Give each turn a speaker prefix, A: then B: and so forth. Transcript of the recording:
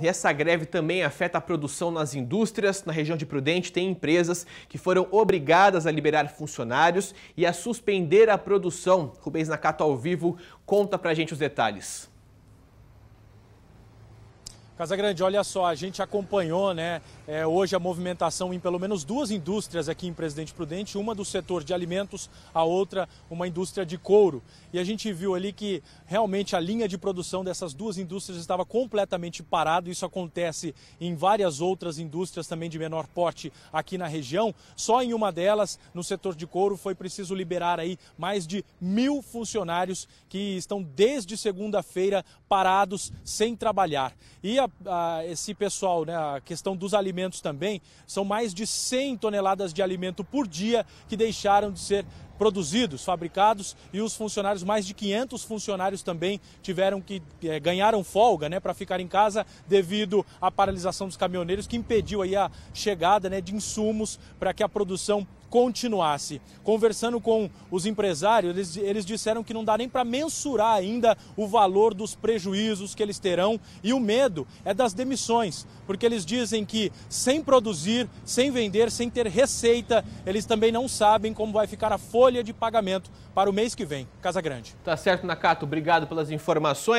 A: E essa greve também afeta a produção nas indústrias. Na região de Prudente, tem empresas que foram obrigadas a liberar funcionários e a suspender a produção. Rubens Nakato ao vivo conta pra gente os detalhes.
B: Casa Grande, olha só, a gente acompanhou né, é, hoje a movimentação em pelo menos duas indústrias aqui em Presidente Prudente, uma do setor de alimentos, a outra uma indústria de couro. E a gente viu ali que realmente a linha de produção dessas duas indústrias estava completamente parada, isso acontece em várias outras indústrias também de menor porte aqui na região. Só em uma delas, no setor de couro, foi preciso liberar aí mais de mil funcionários que estão desde segunda-feira parados sem trabalhar. E a esse pessoal, né, a questão dos alimentos também, são mais de 100 toneladas de alimento por dia que deixaram de ser produzidos, fabricados e os funcionários, mais de 500 funcionários também tiveram que é, ganharam folga, né, para ficar em casa devido à paralisação dos caminhoneiros que impediu aí a chegada, né, de insumos para que a produção continuasse. Conversando com os empresários, eles, eles disseram que não dá nem para mensurar ainda o valor dos prejuízos que eles terão e o medo é das demissões, porque eles dizem que sem produzir, sem vender, sem ter receita, eles também não sabem como vai ficar a folha de pagamento para o mês que vem. Casa Grande. Tá certo, Nakato. Obrigado pelas informações.